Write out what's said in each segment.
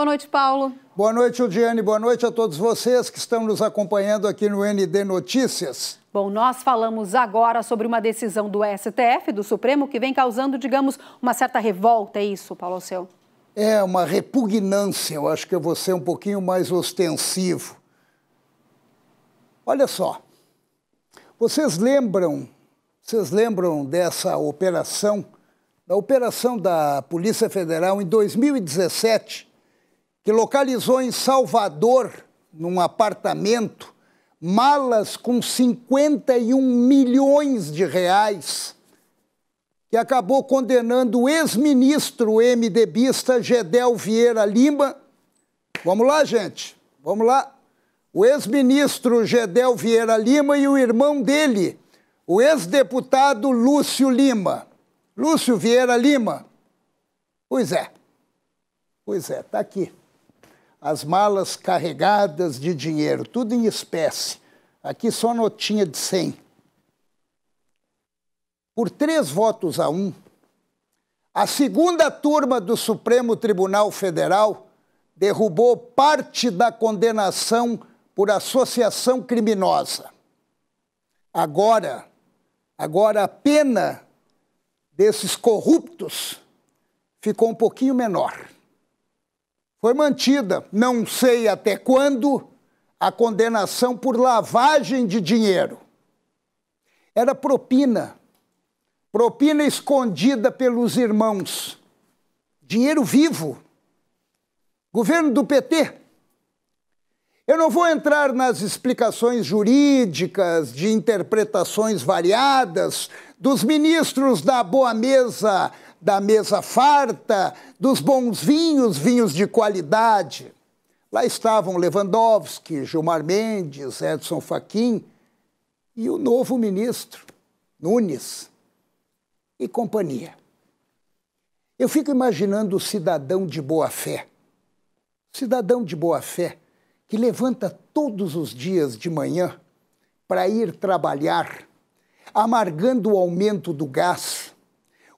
Boa noite, Paulo. Boa noite, Udiane. Boa noite a todos vocês que estão nos acompanhando aqui no ND Notícias. Bom, nós falamos agora sobre uma decisão do STF, do Supremo, que vem causando, digamos, uma certa revolta, é isso, Paulo Alceu? É, uma repugnância, eu acho que eu vou ser um pouquinho mais ostensivo. Olha só, vocês lembram, vocês lembram dessa operação, da operação da Polícia Federal em 2017, que localizou em Salvador, num apartamento, malas com 51 milhões de reais, que acabou condenando o ex-ministro MDBista Gedel Vieira Lima. Vamos lá, gente, vamos lá. O ex-ministro Gedel Vieira Lima e o irmão dele, o ex-deputado Lúcio Lima. Lúcio Vieira Lima. Pois é. Pois é, tá aqui as malas carregadas de dinheiro, tudo em espécie. Aqui só notinha de 100. Por três votos a um, a segunda turma do Supremo Tribunal Federal derrubou parte da condenação por associação criminosa. Agora, agora a pena desses corruptos ficou um pouquinho menor foi mantida, não sei até quando, a condenação por lavagem de dinheiro. Era propina, propina escondida pelos irmãos, dinheiro vivo. Governo do PT. Eu não vou entrar nas explicações jurídicas, de interpretações variadas, dos ministros da Boa Mesa da mesa farta, dos bons vinhos, vinhos de qualidade. Lá estavam Lewandowski, Gilmar Mendes, Edson Fachin e o novo ministro, Nunes, e companhia. Eu fico imaginando o cidadão de boa-fé, cidadão de boa-fé que levanta todos os dias de manhã para ir trabalhar, amargando o aumento do gás,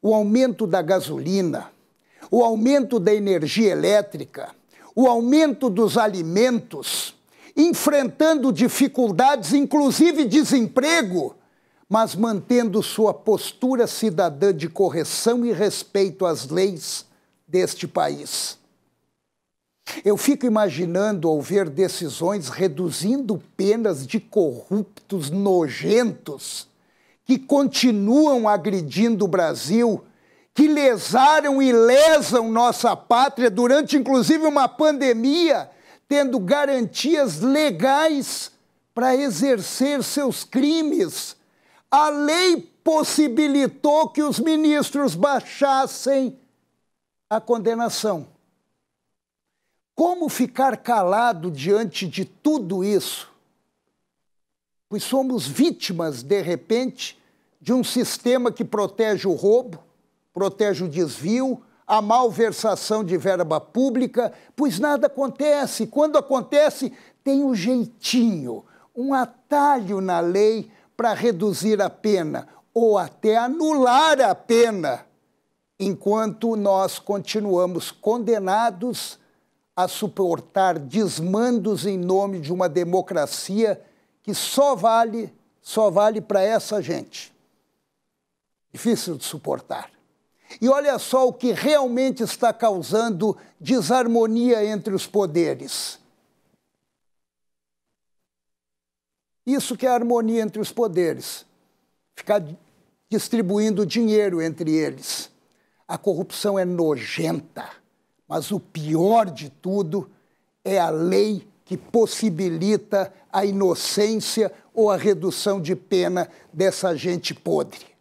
o aumento da gasolina, o aumento da energia elétrica, o aumento dos alimentos, enfrentando dificuldades, inclusive desemprego, mas mantendo sua postura cidadã de correção e respeito às leis deste país. Eu fico imaginando ouvir ver decisões reduzindo penas de corruptos nojentos que continuam agredindo o Brasil, que lesaram e lesam nossa pátria durante inclusive uma pandemia, tendo garantias legais para exercer seus crimes. A lei possibilitou que os ministros baixassem a condenação. Como ficar calado diante de tudo isso? pois somos vítimas, de repente, de um sistema que protege o roubo, protege o desvio, a malversação de verba pública, pois nada acontece. Quando acontece, tem um jeitinho, um atalho na lei para reduzir a pena ou até anular a pena, enquanto nós continuamos condenados a suportar desmandos em nome de uma democracia que só vale, só vale para essa gente. Difícil de suportar. E olha só o que realmente está causando desarmonia entre os poderes. Isso que é a harmonia entre os poderes. Ficar distribuindo dinheiro entre eles. A corrupção é nojenta, mas o pior de tudo é a lei que possibilita a inocência ou a redução de pena dessa gente podre.